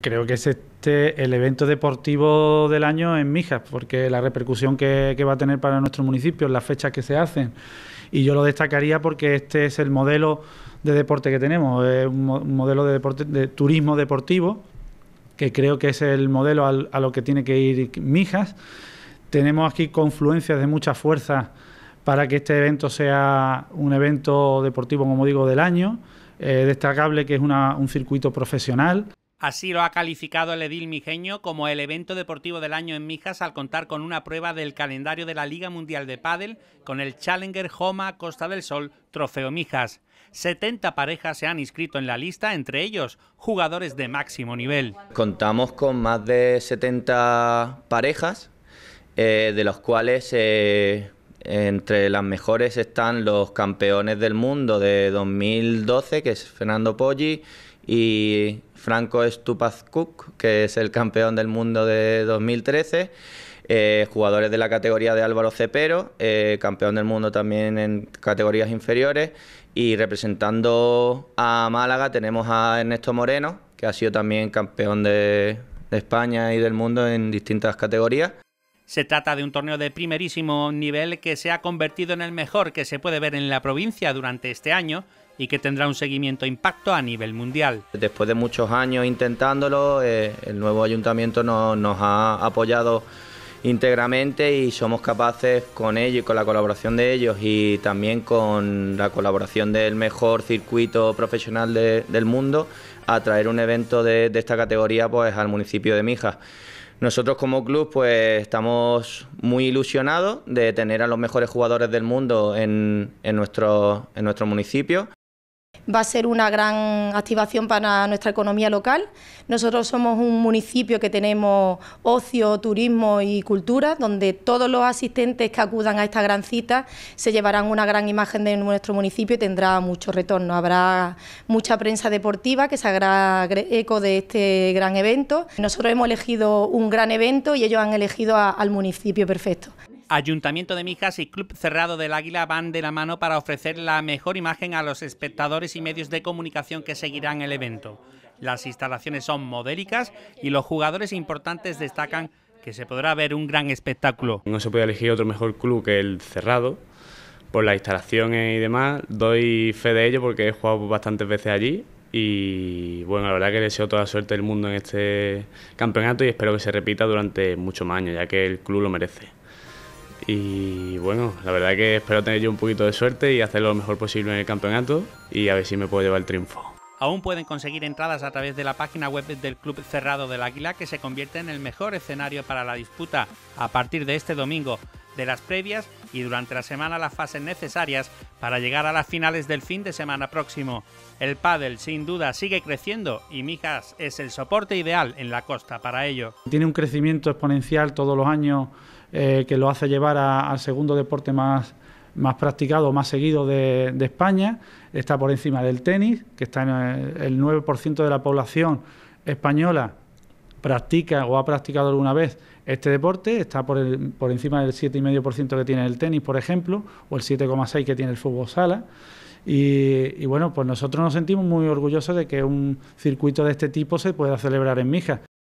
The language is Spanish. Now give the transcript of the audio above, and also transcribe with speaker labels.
Speaker 1: Creo que es este el evento deportivo del año en Mijas, porque la repercusión que, va a tener para nuestro municipio, las fechas que se hacen, y yo lo destacaría porque este es el modelo de deporte que tenemos, es un, modelo de, deporte, de turismo deportivo, que creo que es el modelo a lo que tiene que ir Mijas. Tenemos aquí confluencias de muchas fuerzas para que este evento sea un evento deportivo, como digo, del año, eh, destacable que es un circuito profesional.
Speaker 2: Así lo ha calificado el edil mijeño como el evento deportivo del año en Mijas al contar con una prueba del calendario de la Liga Mundial de Padel... con el Challenger Homa Costa del Sol Trofeo Mijas. 70 parejas se han inscrito en la lista, entre ellos jugadores de máximo
Speaker 3: nivel. Contamos con más de 70 parejas, eh, de los cuales eh, entre las mejores están los campeones del mundo de 2012, que es Fernando Poggi, y Franco Cook que es el campeón del mundo de 2013. Eh, jugadores de la categoría de Álvaro Cepero, eh, campeón del mundo también en categorías inferiores. Y representando a Málaga tenemos a Ernesto Moreno, que ha sido también campeón de, de España y del mundo en distintas categorías. Se trata
Speaker 2: de un torneo de primerísimo nivel que se ha convertido en el mejor que se puede ver en la provincia durante este año y que tendrá un seguimiento e impacto a nivel mundial.
Speaker 3: Después de muchos años intentándolo, eh, el nuevo ayuntamiento nos ha apoyado íntegramente y somos capaces con ellos y con la colaboración de ellos y también con la colaboración del mejor circuito profesional del mundo a traer un evento de, esta categoría pues al municipio de Mijas. Nosotros como club pues estamos muy ilusionados de tener a los mejores jugadores del mundo en, nuestro, en nuestro municipio
Speaker 4: va a ser una gran activación para nuestra economía local. Nosotros somos un municipio que tenemos ocio, turismo y cultura, donde todos los asistentes que acudan a esta gran cita se llevarán una gran imagen de nuestro municipio y tendrá mucho retorno. Habrá mucha prensa deportiva que se hará eco de este gran evento. Nosotros hemos elegido un gran evento y ellos han elegido al municipio perfecto.
Speaker 2: Ayuntamiento de Mijas y Club Cerrado del Águila van de la mano para ofrecer la mejor imagen a los espectadores y medios de comunicación que seguirán el evento. Las instalaciones son modélicas y los jugadores importantes destacan
Speaker 5: que se podrá ver un gran espectáculo. No se puede elegir otro mejor club que el Cerrado por las instalaciones y demás. Doy fe de ello porque he jugado bastantes veces allí y bueno, la verdad que deseo toda suerte del mundo en este campeonato y espero que se repita durante muchos más años, ya que el club lo merece. Y bueno, la verdad que espero tener yo un poquito de suerte y hacer lo mejor posible en el campeonato y a ver si me puedo llevar el triunfo.
Speaker 2: Aún pueden conseguir entradas a través de la página web del Club Cerrado del Águila, que se convierte en el mejor escenario para la disputa a partir de este domingo de las previas y durante la semana las fases necesarias para llegar a las finales del fin de semana próximo. El pádel sin duda sigue creciendo y Mijas es el soporte ideal en la costa para ello.
Speaker 1: Tiene un crecimiento exponencial todos los años eh, que lo hace llevar al segundo deporte más, más practicado, más seguido de, España. Está por encima del tenis, que está en el 9% de la población española practica o ha practicado alguna vez este deporte, está por, por encima del 7,5% que tiene el tenis, por ejemplo, o el 7,6% que tiene el fútbol sala. Y, y, bueno, pues nosotros nos sentimos muy orgullosos de que un circuito de este tipo se pueda celebrar en Mija.